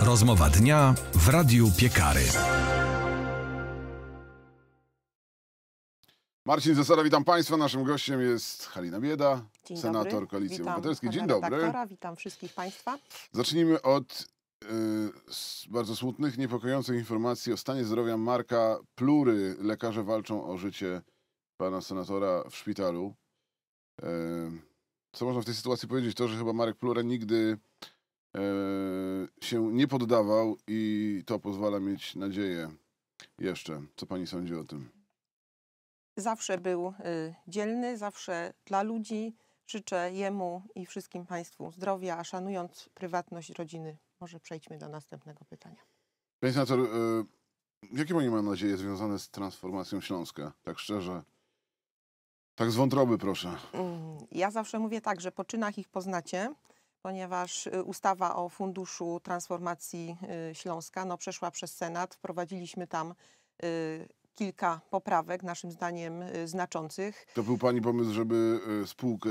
Rozmowa dnia w Radiu Piekary. Marcin Zasada, witam Państwa. Naszym gościem jest Halina Bieda, Dzień senator dobry. Koalicji witam Obywatelskiej. Dzień dobry. Witam wszystkich Państwa. Zacznijmy od y, bardzo smutnych, niepokojących informacji o stanie zdrowia Marka Plury. Lekarze walczą o życie pana senatora w szpitalu. Y, co można w tej sytuacji powiedzieć? To, że chyba Marek Plura nigdy E, się nie poddawał i to pozwala mieć nadzieję jeszcze. Co pani sądzi o tym? Zawsze był y, dzielny, zawsze dla ludzi. Życzę jemu i wszystkim Państwu zdrowia, a szanując prywatność rodziny, może przejdźmy do następnego pytania. Panie senator, y, jakie Pani ma nadzieje związane z transformacją Śląska? Tak szczerze. Tak z wątroby, proszę. Mm, ja zawsze mówię tak, że po czynach ich poznacie ponieważ y, ustawa o Funduszu Transformacji y, Śląska no, przeszła przez Senat. Wprowadziliśmy tam y, kilka poprawek, naszym zdaniem znaczących. To był Pani pomysł, żeby spółkę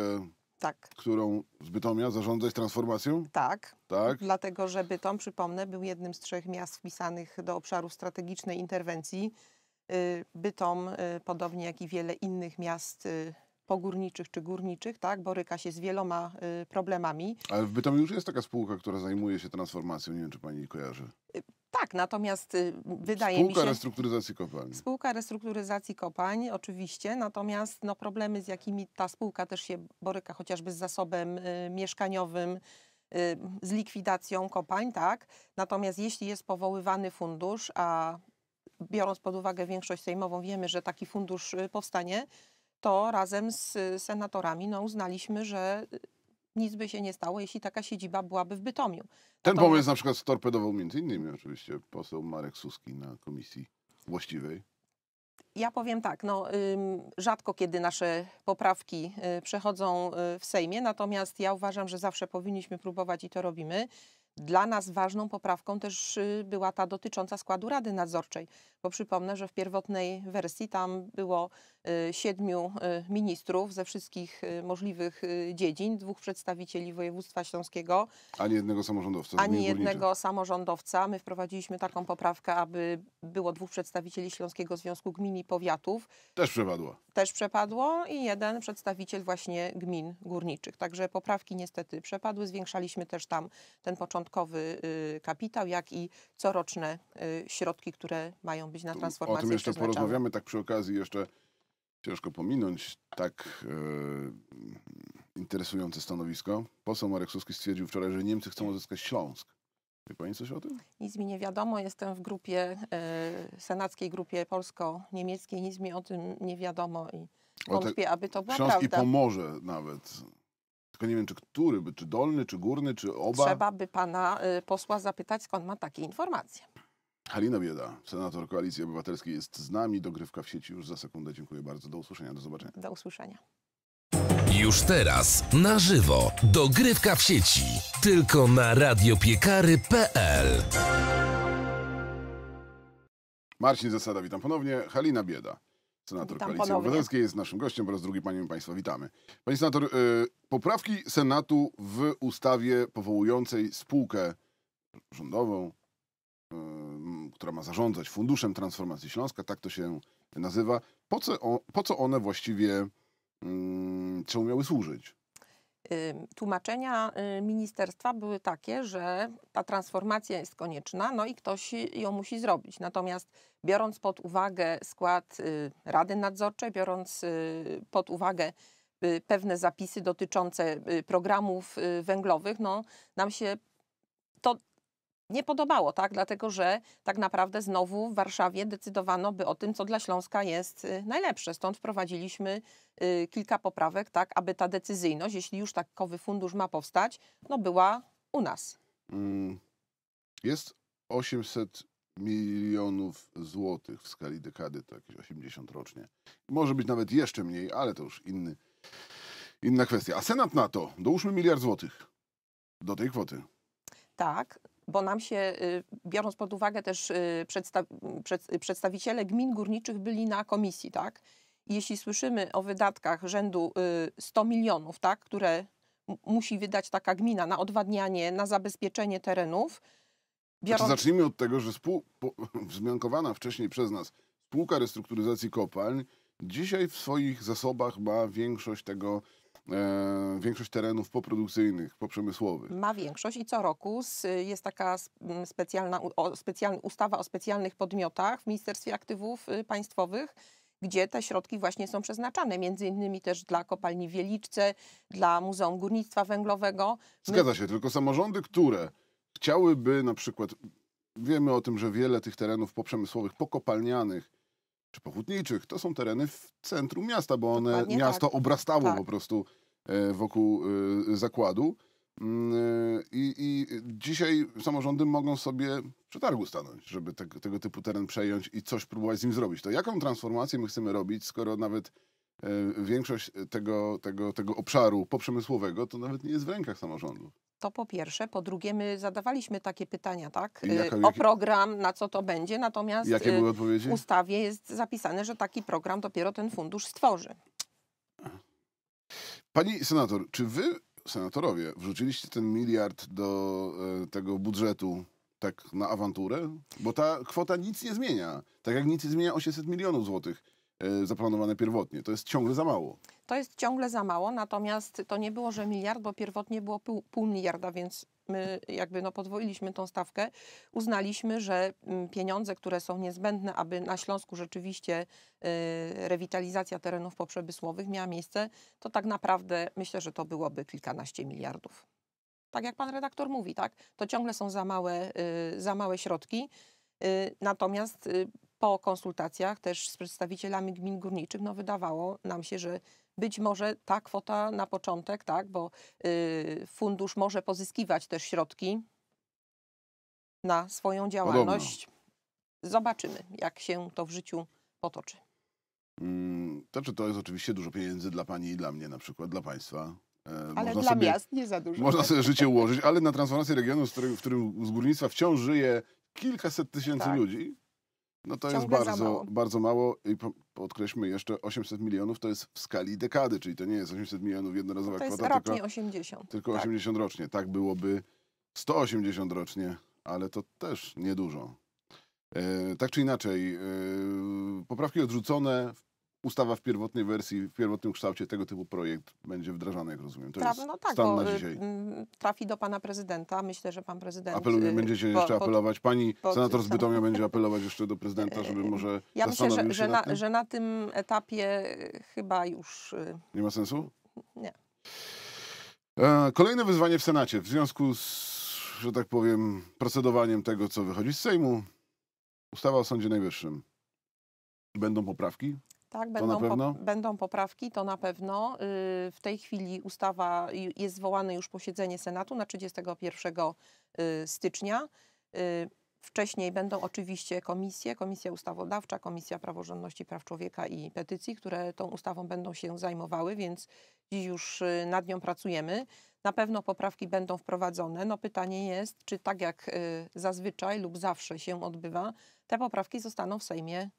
tak. którą z Bytomia zarządzać transformacją? Tak. tak. Dlatego, że Bytom, przypomnę, był jednym z trzech miast wpisanych do obszaru strategicznej interwencji. Bytom, podobnie jak i wiele innych miast pogórniczych czy górniczych, tak, boryka się z wieloma y, problemami. Ale w Bytomiu już jest taka spółka, która zajmuje się transformacją, nie wiem czy pani kojarzy. Y, tak, natomiast y, wydaje Spółka mi się... Spółka restrukturyzacji kopalń. Spółka restrukturyzacji kopalń, oczywiście, natomiast no, problemy, z jakimi ta spółka też się boryka, chociażby z zasobem y, mieszkaniowym, y, z likwidacją kopalń, tak. Natomiast jeśli jest powoływany fundusz, a biorąc pod uwagę większość sejmową, wiemy, że taki fundusz y, powstanie, to razem z y, senatorami no, uznaliśmy, że y, nic by się nie stało, jeśli taka siedziba byłaby w Bytomiu. Ten pomysł na przykład storpedował między innymi oczywiście poseł Marek Suski na komisji właściwej. Ja powiem tak, no, rzadko kiedy nasze poprawki y, przechodzą w Sejmie, natomiast ja uważam, że zawsze powinniśmy próbować i to robimy. Dla nas ważną poprawką też była ta dotycząca składu Rady Nadzorczej, bo przypomnę, że w pierwotnej wersji tam było Y, siedmiu y, ministrów ze wszystkich y, możliwych dziedzin, dwóch przedstawicieli województwa śląskiego. Ani jednego samorządowca. Ani jednego samorządowca. My wprowadziliśmy taką poprawkę, aby było dwóch przedstawicieli Śląskiego Związku Gmin i Powiatów. Też przepadło. Też przepadło i jeden przedstawiciel właśnie gmin górniczych. Także poprawki niestety przepadły. Zwiększaliśmy też tam ten początkowy kapitał, jak i coroczne środki, które mają być na transformację O tym jeszcze porozmawiamy, tak przy okazji jeszcze ciężko pominąć tak e, interesujące stanowisko. Poseł Marek Suski stwierdził wczoraj, że Niemcy chcą odzyskać Śląsk. Wie pani coś o tym? Nic mi nie wiadomo. Jestem w grupie, e, senackiej grupie polsko-niemieckiej. Nic mi o tym nie wiadomo i wątpię, aby to była Śląski prawda. pomoże nawet. Tylko nie wiem, czy który, czy dolny, czy górny, czy oba. Trzeba by pana y, posła zapytać, skąd ma takie informacje. Halina Bieda, senator Koalicji Obywatelskiej jest z nami. Dogrywka w sieci już za sekundę. Dziękuję bardzo. Do usłyszenia, do zobaczenia. Do usłyszenia. Już teraz, na żywo, dogrywka w sieci. Tylko na radiopiekary.pl Marcin Zasada, witam ponownie. Halina Bieda, senator witam Koalicji ponownie. Obywatelskiej, jest naszym gościem po raz drugi. Panie i państwo, witamy. Pani senator, y, poprawki Senatu w ustawie powołującej spółkę rządową, y, która ma zarządzać Funduszem Transformacji Śląska, tak to się nazywa. Po co, po co one właściwie mm, czemu miały służyć? Tłumaczenia y, ministerstwa były takie, że ta transformacja jest konieczna, no i ktoś ją musi zrobić. Natomiast biorąc pod uwagę skład y, Rady Nadzorczej, biorąc y, pod uwagę pewne zapisy dotyczące programów węglowych, no nam się to, nie podobało, tak? Dlatego, że tak naprawdę znowu w Warszawie decydowano by o tym, co dla Śląska jest y, najlepsze. Stąd wprowadziliśmy y, kilka poprawek, tak, aby ta decyzyjność, jeśli już takowy fundusz ma powstać, no była u nas. Mm, jest 800 milionów złotych w skali dekady, to jakieś 80 rocznie. Może być nawet jeszcze mniej, ale to już inny, inna kwestia. A Senat na to, dołóżmy miliard złotych do tej kwoty. Tak, bo nam się, y, biorąc pod uwagę też y, przedsta przed y, przedstawiciele gmin górniczych byli na komisji, tak? Jeśli słyszymy o wydatkach rzędu 100 milionów, tak, które musi wydać taka gmina na odwadnianie, na zabezpieczenie terenów. Znaczy, biorąc... Znaczy, zacznijmy od tego, że spół... po... wzmiankowana wcześniej przez nas spółka restrukturyzacji kopalń dzisiaj w swoich zasobach ma większość tego E, większość terenów poprodukcyjnych, poprzemysłowych. Ma większość i co roku jest taka specjalna, specjalna ustawa o specjalnych podmiotach w Ministerstwie Aktywów y, Państwowych, gdzie te środki właśnie są przeznaczane, między innymi też dla kopalni Wieliczce, dla Muzeum Górnictwa Węglowego. Zgadza się, tylko samorządy, które chciałyby na przykład, wiemy o tym, że wiele tych terenów poprzemysłowych, pokopalnianych czy pochutniczych, to są tereny w centrum miasta, bo one Dokładnie tak. miasto tak. obrastało tak. po prostu e, wokół e, zakładu. Mm, e, I, I, dzisiaj samorządy mogą sobie przy targu stanąć, żeby te, tego typu teren przejąć i coś próbować z nim zrobić. To jaką transformację my chcemy robić, skoro nawet E, większość tego, tego, tego obszaru poprzemysłowego to nawet nie jest w rękach samorządu. To po pierwsze. Po drugie, my zadawaliśmy takie pytania, tak? Jaka, e, o program, na co to będzie, natomiast e, w ustawie jest zapisane, że taki program dopiero ten fundusz stworzy. Pani senator, czy wy, senatorowie, wrzuciliście ten miliard do tego budżetu tak na awanturę? Bo ta kwota nic nie zmienia. Tak jak nic nie zmienia 800 milionów złotych E, zaplanowane pierwotnie. To jest ciągle za mało. To jest ciągle za mało, natomiast to nie było, że miliard, bo pierwotnie było pół, pół miliarda, więc my jakby no podwoiliśmy tą stawkę. Uznaliśmy, że mm, pieniądze, które są niezbędne, aby na Śląsku rzeczywiście e, rewitalizacja terenów poprzemysłowych miała miejsce, to tak naprawdę myślę, że to byłoby kilkanaście miliardów. Tak jak pan redaktor mówi, tak? To ciągle są za małe, e, za małe środki. Natomiast po konsultacjach też z przedstawicielami gmin górniczych, no wydawało nam się, że być może ta kwota na początek, tak, bo y, fundusz może pozyskiwać też środki na swoją działalność. Podobno. Zobaczymy, jak się to w życiu potoczy. Hmm, to czy znaczy, to jest oczywiście dużo pieniędzy dla pani i dla mnie na przykład, dla państwa. E, ale dla sobie, miast nie za dużo. Można sobie życie ułożyć, ale na transformację regionu, w którym, w którym z górnictwa wciąż żyje kilkaset tysięcy tak. ludzi, no to Ciągle jest bardzo mało. bardzo mało i podkreślmy jeszcze 800 milionów to jest w skali dekady, czyli to nie jest 800 milionów jednorazowa kwota. No to jest kwota, rocznie tylko, 80. Tylko tak. 80 rocznie. Tak byłoby 180 rocznie, ale to też niedużo. E, tak czy inaczej, e, poprawki odrzucone ustawa w pierwotnej wersji, w pierwotnym kształcie tego typu projekt będzie wdrażany, jak rozumiem. To Traf, jest no tak, stan na y, dzisiaj. Trafi do pana prezydenta. Myślę, że pan prezydent... Apeluje, y, będziecie jeszcze apelować. Pani senator z Bytomia będzie apelować jeszcze do prezydenta, żeby może Ja myślę, że, że, na, że na tym etapie y, chyba już... Nie ma sensu? Nie. E, kolejne wyzwanie w Senacie w związku z, że tak powiem, procedowaniem tego, co wychodzi z Sejmu. Ustawa o Sądzie Najwyższym. Będą poprawki? Tak, będą, po, będą poprawki, to na pewno. Y, w tej chwili ustawa jest zwołane już posiedzenie Senatu na 31 y, stycznia. Y, wcześniej będą oczywiście komisje, Komisja Ustawodawcza, Komisja Praworządności Praw Człowieka i Petycji, które tą ustawą będą się zajmowały, więc dziś już nad nią pracujemy. Na pewno poprawki będą wprowadzone. No pytanie jest, czy tak jak zazwyczaj lub zawsze się odbywa, te poprawki zostaną w Sejmie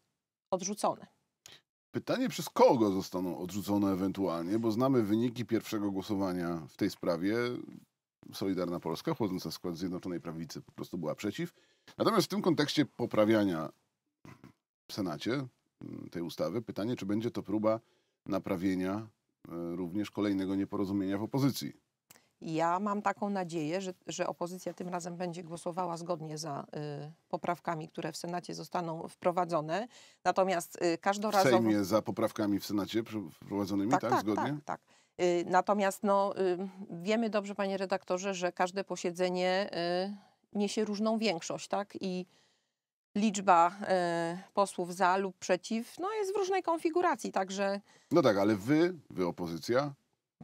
odrzucone. Pytanie, przez kogo zostaną odrzucone ewentualnie, bo znamy wyniki pierwszego głosowania w tej sprawie. Solidarna Polska, chłodząca w skład Zjednoczonej Prawicy, po prostu była przeciw. Natomiast w tym kontekście poprawiania w Senacie mm, tej ustawy, pytanie, czy będzie to próba naprawienia e, również kolejnego nieporozumienia w opozycji. Ja mam taką nadzieję, że, że opozycja tym razem będzie głosowała zgodnie za y, poprawkami, które w Senacie zostaną wprowadzone. Natomiast y, każdorazowo... W Sejmie za poprawkami w Senacie wprowadzonymi, tak? tak, tak zgodnie? Tak, tak. Y, natomiast no, y, wiemy dobrze, panie redaktorze, że każde posiedzenie y, niesie różną większość, tak? I liczba y, posłów za lub przeciw no, jest w różnej konfiguracji, także... No tak, ale wy, wy opozycja,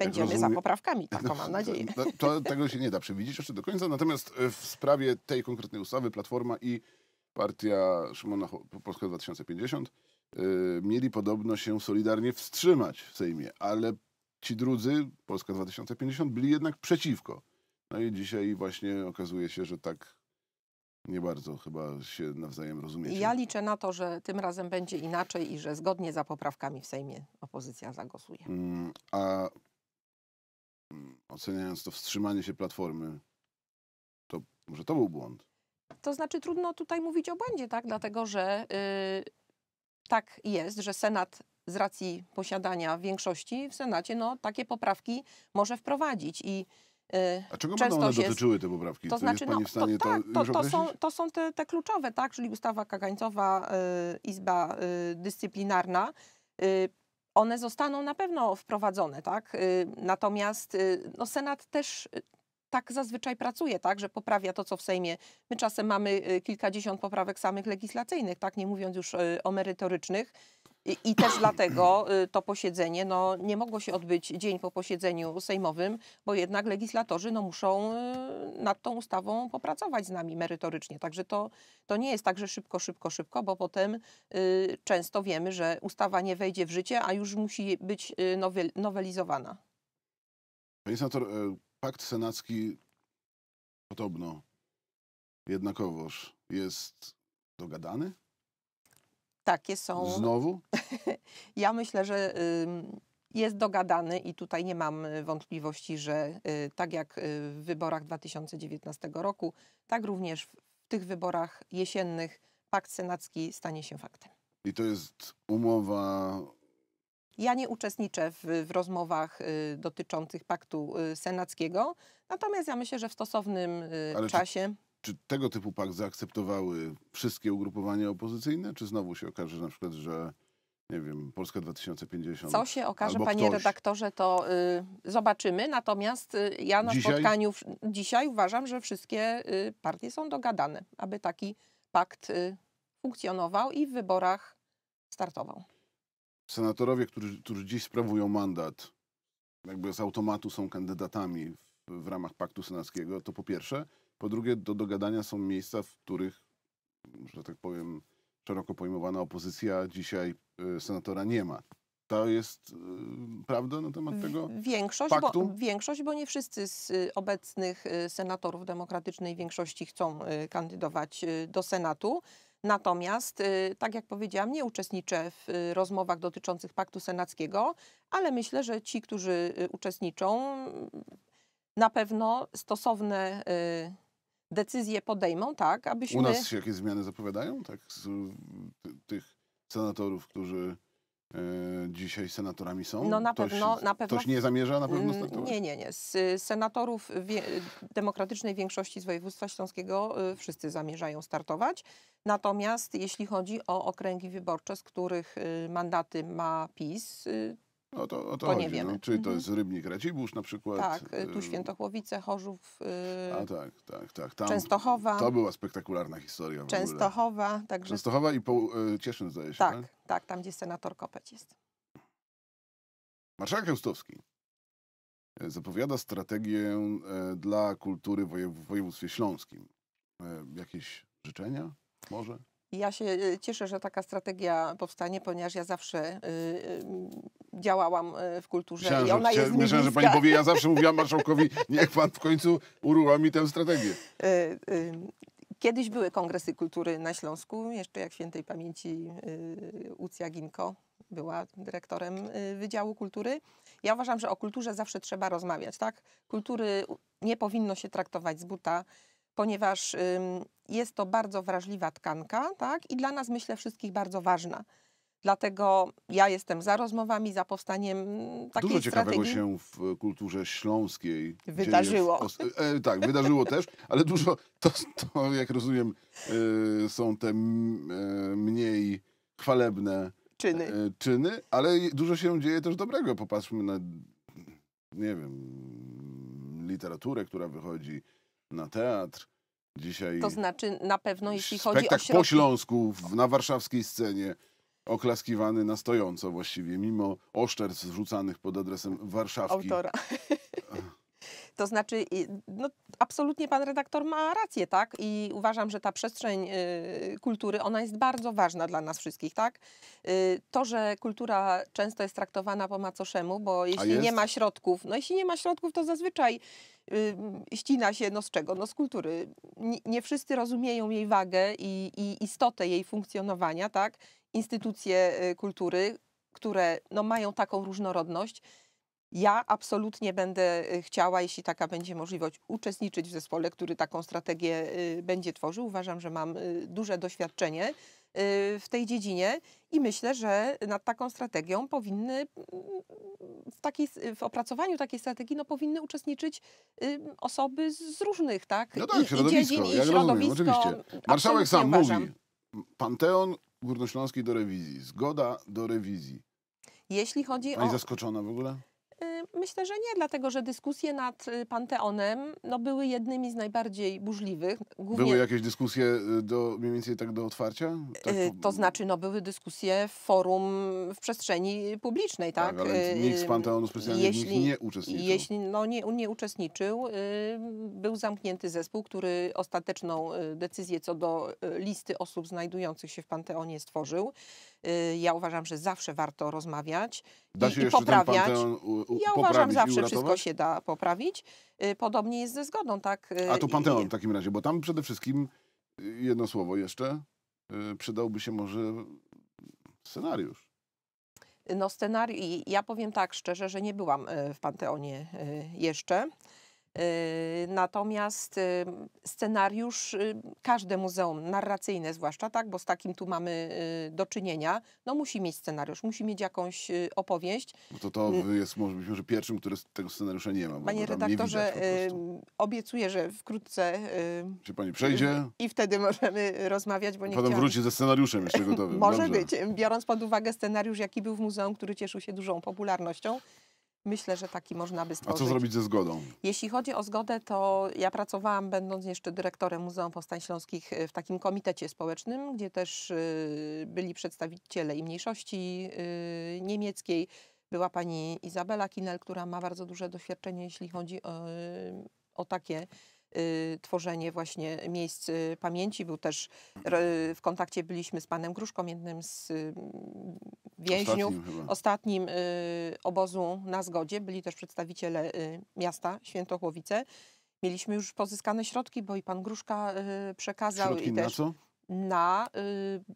Będziemy rozumiem, za poprawkami, taką no, mam nadzieję. To, no, to, tego się nie da przewidzieć jeszcze do końca. Natomiast e, w sprawie tej konkretnej ustawy Platforma i partia Szymona Polska 2050 e, mieli podobno się solidarnie wstrzymać w Sejmie, ale ci drudzy, Polska 2050, byli jednak przeciwko. No i dzisiaj właśnie okazuje się, że tak nie bardzo chyba się nawzajem rozumiecie. Ja liczę na to, że tym razem będzie inaczej i że zgodnie za poprawkami w Sejmie opozycja zagłosuje. Mm, a Mm, oceniając to wstrzymanie się platformy, to może to był błąd. To znaczy trudno tutaj mówić o błędzie, tak? Dlatego, że yy, tak jest, że Senat z racji posiadania większości w Senacie, no takie poprawki może wprowadzić i y, a czego będą one dotyczyły te poprawki? To, znaczy, no, to znaczy, no, to, tak, to, to, są, to są te, te, kluczowe, tak, czyli ustawa kagańcowa, y, Izba y, Dyscyplinarna, one zostaną na pewno wprowadzone, tak? Y, natomiast y, no, Senat też y, tak zazwyczaj pracuje, tak, że poprawia to, co w Sejmie. My czasem mamy kilkadziesiąt poprawek samych legislacyjnych, tak, nie mówiąc już o merytorycznych. I, też dlatego y, to posiedzenie no, nie mogło się odbyć dzień po posiedzeniu sejmowym, bo jednak legislatorzy no, muszą y, nad tą ustawą popracować z nami merytorycznie. Także to, to nie jest tak, że szybko, szybko, szybko, bo potem y, często wiemy, że ustawa nie wejdzie w życie, a już musi być y, nowelizowana. Panie senator, pakt senacki podobno jednakowoż jest dogadany? takie są. Znowu? ja myślę, że jest dogadany i tutaj nie mam y, wątpliwości, że y, tak jak y, w wyborach 2019 roku, tak również w tych wyborach jesiennych pakt senacki stanie się faktem. I to jest umowa. Ja nie uczestniczę w, w rozmowach y, dotyczących paktu y, senackiego, natomiast ja myślę, że w stosownym y, czasie. Czy czy tego typu pakt zaakceptowały wszystkie ugrupowania opozycyjne, czy znowu się okaże na przykład, że nie wiem, Polska 2050. Co się okaże, panie ktoś. redaktorze, to y, zobaczymy. Natomiast y, ja na dzisiaj? spotkaniu w, dzisiaj uważam, że wszystkie y, partie są dogadane, aby taki pakt y, funkcjonował i w wyborach startował. Senatorowie, którzy, którzy dziś sprawują mandat, jakby z automatu są kandydatami w, w ramach paktu senackiego, to po pierwsze. Po drugie, do dogadania są miejsca, w których, że tak powiem, szeroko pojmowana opozycja dzisiaj y, senatora nie ma. To jest y, prawda na temat tego większość, paktu? Bo, większość, bo nie wszyscy z y, obecnych senatorów demokratycznej większości chcą kandydować do Senatu. Natomiast, tak jak powiedziałam, nie uczestniczę w rozmowach dotyczących paktu senackiego, ale myślę, że ci, którzy uczestniczą, na pewno stosowne decyzje podejmą, tak, abyśmy... U nas się jakieś zmiany zapowiadają, tak, z tych senatorów, którzy e, dzisiaj senatorami są? No na ktoś, pewno, na pewno. Ktoś nie zamierza na pewno mm, startować? Nie, nie, nie. Z senatorów wie, demokratycznej większości z województwa śląskiego y, wszyscy zamierzają startować. Natomiast jeśli chodzi o okręgi wyborcze, z których y, mandaty ma PiS, y, o no to, o to chodzi, nie wiem. No, czyli to mhm. jest Rybnik Racibórz na przykład. Tak, y, tu y, Świętochłowice, Chorzów. Yy, A tak, tak, tak. Tam, Częstochowa. To była spektakularna historia. Częstochowa. Także... Częstochowa i po, yy, Cieszyn zdaje się, tak? Tak, tak tam gdzie senator Kopeć jest. Marszałek Chełstowski y, zapowiada strategię dla kultury w województwie śląskim. jakieś życzenia może? I ja się y, cieszę, że taka strategia powstanie, ponieważ ja zawsze y, y, działałam w kulturze myślałem, i ona jest Myślałem, że pani powie, ja zawsze mówiłam marszałkowi, niech pan w końcu uruchomi tę strategię. Kiedyś były kongresy kultury na Śląsku, jeszcze jak świętej pamięci Ucja Ginko była dyrektorem Wydziału Kultury. Ja uważam, że o kulturze zawsze trzeba rozmawiać, tak? Kultury nie powinno się traktować z buta ponieważ jest to bardzo wrażliwa tkanka tak? i dla nas, myślę, wszystkich bardzo ważna. Dlatego ja jestem za rozmowami, za powstaniem mm, takiej Dużo ciekawego się w e, kulturze śląskiej wydarzyło. W, e, e, tak, wydarzyło też, ale dużo, to, to jak rozumiem, e, są te m, mniej chwalebne czyny. czyny, ale dużo się dzieje też dobrego. Popatrzmy na, nie wiem, literaturę, która wychodzi, na teatr. Dzisiaj to znaczy na pewno jeśli chodzi o środki... po Śląsku w, na warszawskiej scenie oklaskiwany na stojąco właściwie, mimo oszczerstw rzucanych pod adresem Warszawki. Autora. To znaczy, no, absolutnie pan redaktor ma rację, tak? I uważam, że ta przestrzeń y, kultury, ona jest bardzo ważna dla nas wszystkich, tak? Y, to, że kultura często jest traktowana po macoszemu, bo jeśli nie ma środków, no jeśli nie ma środków, to zazwyczaj Y, ścina się no z czego? No z kultury. Nie wszyscy rozumieją jej wagę i, i istotę jej funkcjonowania, tak? Instytucje y, kultury, które no mają taką różnorodność. Ja absolutnie będę y, chciała, jeśli taka będzie możliwość, uczestniczyć w zespole, który taką strategię będzie tworzył. Uważam, że mam duże doświadczenie. Y, w tej dziedzinie i myślę, że nad taką strategią powinny mm, w, takiej, w opracowaniu takiej strategii no, powinny uczestniczyć y, osoby z różnych, tak? No tak, I, środowisko, i dziedzin, i środowisko. Rozumiem, oczywiście. Marszałek sam uważam. mówi, Panteon Górnośląski do rewizji, zgoda do rewizji. Jeśli chodzi Pani o... zaskoczona w ogóle? Myślę, że nie, dlatego że dyskusje nad y, Panteonem no, były jednymi z najbardziej burzliwych. Głównie... Były jakieś dyskusje y, do, mniej więcej tak do otwarcia? Tak? Y, to znaczy, no, były dyskusje w forum w przestrzeni publicznej, tak? tak ale nikt z Panteonu specjalnie jeśli, nie uczestniczył. Jeśli no, nie, nie uczestniczył, był zamknięty zespół, który ostateczną decyzję co do listy osób znajdujących się w Panteonie stworzył. Ja uważam, że zawsze warto rozmawiać da i, się i poprawiać. u, u, ja uważam, zawsze wszystko się da poprawić. Y, podobnie jest ze zgodą, tak. Y, A tu Panteon w takim razie, bo tam przede wszystkim y, jedno słowo jeszcze. Przydałby się może scenariusz. No scenariusz, ja powiem tak szczerze, że nie byłam w Panteonie jeszcze. Y, natomiast scenariusz, każde muzeum, narracyjne zwłaszcza, tak, bo z takim tu mamy y, do czynienia, no musi mieć scenariusz, musi mieć jakąś y, opowieść. No to to jest może być może pierwszym, który tego scenariusza nie ma. Panie redaktorze, obiecuję, że wkrótce... Się pani przejdzie. I wtedy możemy rozmawiać, bo nie Potem chciałam... wróci ze scenariuszem jeszcze gotowym. może Dobrze. być, biorąc pod uwagę scenariusz, jaki był w muzeum, który cieszył się dużą popularnością. Myślę, że taki można by stworzyć. A co zrobić ze zgodą? Jeśli chodzi o zgodę, to ja pracowałam, będąc jeszcze dyrektorem Muzeum Powstań Śląskich, e, w takim komitecie społecznym, gdzie też e, byli przedstawiciele i mniejszości e, niemieckiej. Była pani Izabela Kinel, która ma bardzo duże doświadczenie, jeśli chodzi o, o takie Y, tworzenie właśnie miejsc y, pamięci. Był też w kontakcie byliśmy z panem Gruszką, jednym z mm, więźniów ostatnim, ostatnim y, obozu na zgodzie. Byli też przedstawiciele miasta Świętochłowice. Mieliśmy już pozyskane środki, bo i pan Gruszka przekazał środki i też na, na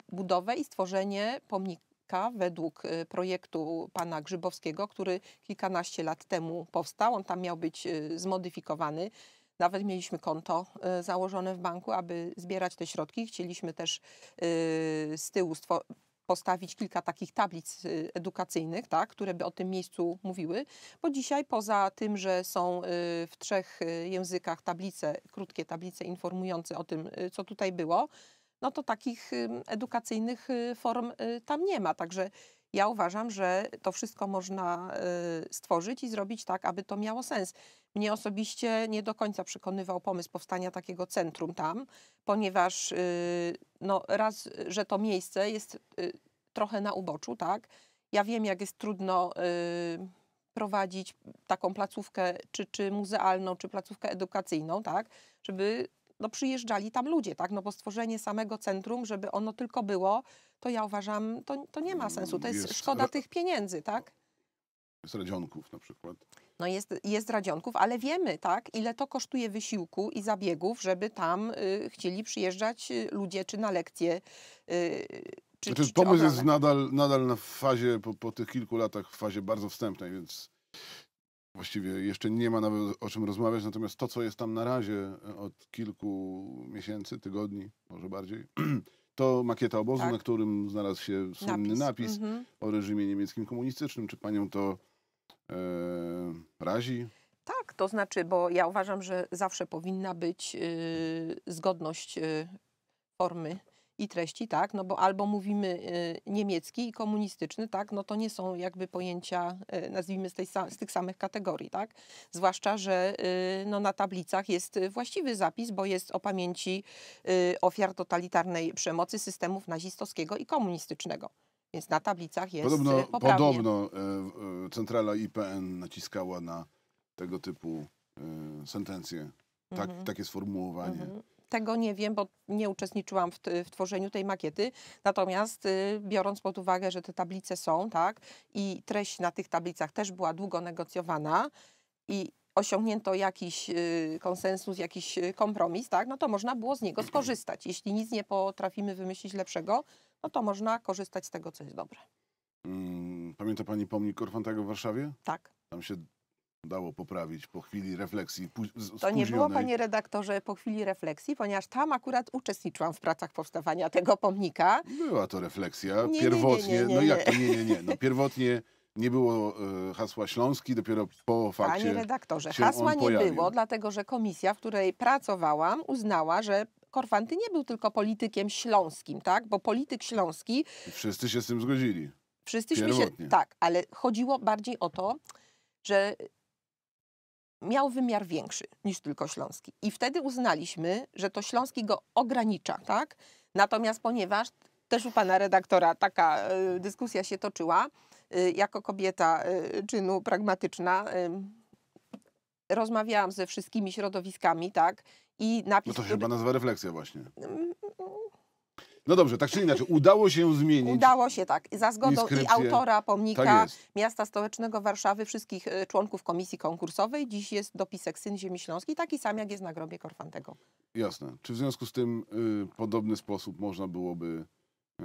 budowę i stworzenie pomnika według projektu pana Grzybowskiego, który kilkanaście lat temu powstał. On tam miał być zmodyfikowany. Nawet mieliśmy konto y, założone w banku, aby zbierać te środki. Chcieliśmy też y, z tyłu postawić kilka takich tablic y, edukacyjnych, tak, które by o tym miejscu mówiły, bo dzisiaj poza tym, że są w trzech językach tablice, krótkie tablice informujące o tym, co tutaj było, no to takich edukacyjnych form tam nie ma. Także ja uważam, że to wszystko można stworzyć i zrobić tak, aby to miało sens mnie osobiście nie do końca przekonywał pomysł powstania takiego centrum tam, ponieważ y, no, raz, że to miejsce jest y, trochę na uboczu, tak? Ja wiem, jak jest trudno y, prowadzić taką placówkę, czy, czy muzealną, czy placówkę edukacyjną, tak? Żeby no, przyjeżdżali tam ludzie, tak? No bo stworzenie samego centrum, żeby ono tylko było, to ja uważam, to, to nie ma sensu. To jest, jest szkoda tych pieniędzy, tak? z radzionków na przykład. No jest, jest radzionków, ale wiemy, tak, ile to kosztuje wysiłku i zabiegów, żeby tam y, chcieli przyjeżdżać y, ludzie czy na lekcje. Y, czy, znaczy, czy, czy pomysł jest nadal, nadal na fazie, po, po tych kilku latach, w fazie bardzo wstępnej, więc właściwie jeszcze nie ma nawet o czym rozmawiać. Natomiast to, co jest tam na razie e, od kilku miesięcy, tygodni, może bardziej, to makieta obozu, tak. na którym znalazł się słynny napis, napis mm -hmm. o reżimie niemieckim komunistycznym. Czy panią to E, razi? Tak, to znaczy, bo ja uważam, że zawsze powinna być e, zgodność e, formy i treści, tak, no bo albo mówimy niemiecki i komunistyczny, tak, no to nie są jakby pojęcia, nazwijmy z, tej, z tych samych kategorii, tak, zwłaszcza, że no, na tablicach jest właściwy zapis, bo jest o pamięci ofiar totalitarnej przemocy systemów nazistowskiego i komunistycznego. Więc na tablicach jest Podobno, e, poprawnie. podobno e, e, centrala IPN naciskała na tego typu sentencje, tak, mhm. takie sformułowanie. Mhm. Tego nie wiem, bo nie uczestniczyłam w, w tworzeniu tej makiety. Natomiast y, biorąc pod uwagę, że te tablice są, tak, i treść na tych tablicach też była długo negocjowana i osiągnięto jakiś y, konsensus, jakiś y, kompromis, tak, no to można było z niego skorzystać. Jeśli nic nie potrafimy wymyślić lepszego, no to można korzystać z tego, co jest dobre. Mm, pamięta Pani pomnik Korfantego w Warszawie? Tak. Tam się dało poprawić po chwili refleksji. To nie było, panie redaktorze, po chwili refleksji, ponieważ tam akurat uczestniczyłam w pracach powstawania tego pomnika. Była to refleksja. Nie, pierwotnie, nie, no nie, no jak to nie, nie, nie. No, pierwotnie nie było y, hasła śląski, dopiero po fakcie. Panie redaktorze, hasła nie było, dlatego że komisja, w której pracowałam, uznała, że Korfanty nie był tylko politykiem śląskim, tak? Bo polityk śląski... wszyscy się z tym zgodzili. Wszyscyśmy się... Tak, ale chodziło bardziej o to, że miał wymiar większy niż tylko śląski. I wtedy uznaliśmy, że to śląski go ogranicza, tak? Natomiast ponieważ też u pana redaktora taka e, dyskusja się toczyła, e, jako kobieta e, czynu pragmatyczna rozmawiałam ze wszystkimi środowiskami, tak? I napis, no to się który... chyba nazywa refleksja właśnie. Mm. No dobrze, tak czy inaczej, udało się zmienić. Udało się, tak. Za zgodą i autora pomnika tak Miasta Stołecznego Warszawy, wszystkich y, członków komisji konkursowej. Dziś jest dopisek Syn Ziemi Śląskiej, taki sam jak jest na grobie Korfantego. Jasne. Czy w związku z tym y, podobny sposób można byłoby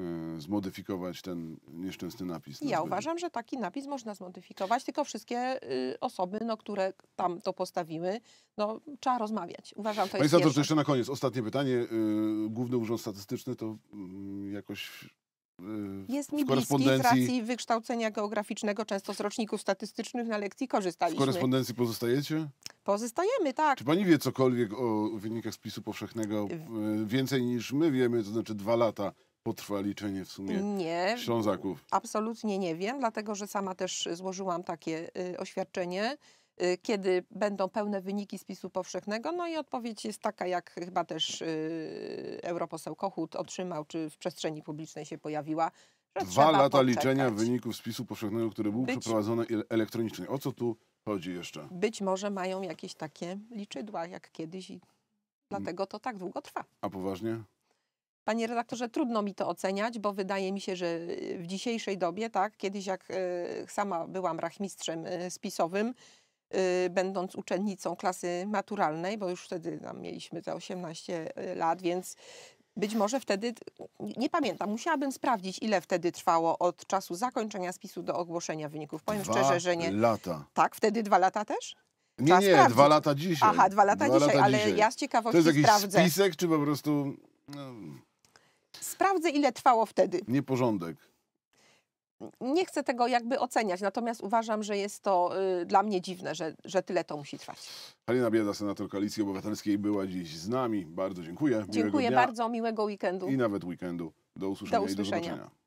E, zmodyfikować ten nieszczęsny napis. Ja uważam, że taki napis można zmodyfikować, tylko wszystkie y, osoby, no, które tam to postawiły, no, trzeba rozmawiać. Uważam, to Pani jest Pani jeszcze na koniec, ostatnie pytanie. Y, Główny Urząd Statystyczny to mm, jakoś y, jest mi bliski z racji wykształcenia geograficznego, często z roczników statystycznych na lekcji korzystaliśmy. W korespondencji pozostajecie? Pozostajemy, tak. Czy pani wie cokolwiek o wynikach spisu powszechnego więcej niż my wiemy, to znaczy dwa lata potrwa liczenie w sumie nie, Ślązaków? Absolutnie nie wiem, dlatego że sama też złożyłam takie y, oświadczenie, y, kiedy będą pełne wyniki spisu powszechnego. No i odpowiedź jest taka, jak chyba też y, europoseł Kochut otrzymał, czy w przestrzeni publicznej się pojawiła. Że Dwa lata poczekać. liczenia wyników spisu powszechnego, który był Być... przeprowadzony elektronicznie. O co tu chodzi jeszcze? Być może mają jakieś takie liczydła jak kiedyś i dlatego to tak długo trwa. A poważnie? Panie redaktorze, trudno mi to oceniać, bo wydaje mi się, że y, w dzisiejszej dobie, tak, kiedyś jak y, sama byłam rachmistrzem y, spisowym, będąc uczennicą klasy maturalnej, bo już wtedy tam mieliśmy te 18 lat, więc być może wtedy, nie pamiętam, musiałabym sprawdzić, ile wtedy trwało od czasu zakończenia spisu do ogłoszenia wyników. Powiem dwa szczerze, że nie. lata. Tak, wtedy dwa lata też? Nie, nie, sprawdzić. dwa lata dzisiaj. Aha, dwa lata dwa dzisiaj, lata ale dzisiaj. ja z ciekawości sprawdzę. To jest jakiś sprawdzę. spisek, czy po prostu... No. Sprawdzę, ile trwało wtedy. Nieporządek. Nie chcę tego jakby oceniać, natomiast uważam, że jest to y, dla mnie dziwne, że, że tyle to musi trwać. Halina Bieda, senator Koalicji Obywatelskiej, była dziś z nami. Bardzo dziękuję. Dziękuję miłego bardzo, miłego weekendu. I nawet weekendu. Do usłyszenia, do usłyszenia. i do zobaczenia.